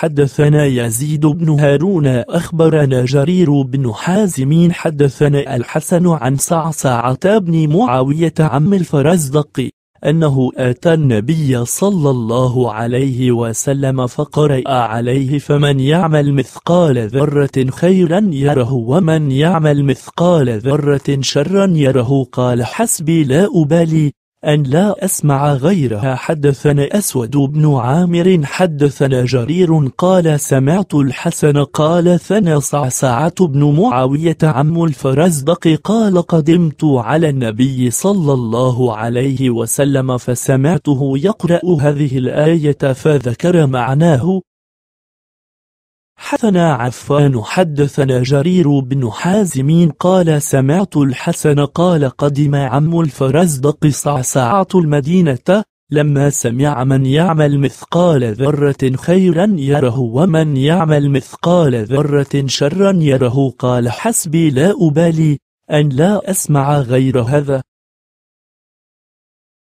حدثنا يزيد بن هارون أخبرنا جرير بن حازم حدثنا الحسن عن صعصعة بن معاوية عم الفرزدق أنه أتى النبي صلى الله عليه وسلم فقرأ عليه فمن يعمل مثقال ذرة خيرا يره ومن يعمل مثقال ذرة شرا يره قال حسبي لا أبالي أن لا أسمع غيرها حدثنا أسود بن عامر حدثنا جرير قال سمعت الحسن قال ثنى صعصعة بن معاوية عم الفرزدق قال قدمت على النبي صلى الله عليه وسلم فسمعته يقرأ هذه الآية فذكر معناه حدثنا عفان حدثنا جرير بن حازم قال سمعت الحسن قال قدم عم الفرزدق صعصعة المدينة لما سمع من يعمل مثقال ذرة خيرا يره ومن يعمل مثقال ذرة شرا يره قال حسبي لا أبالي أن لا أسمع غير هذا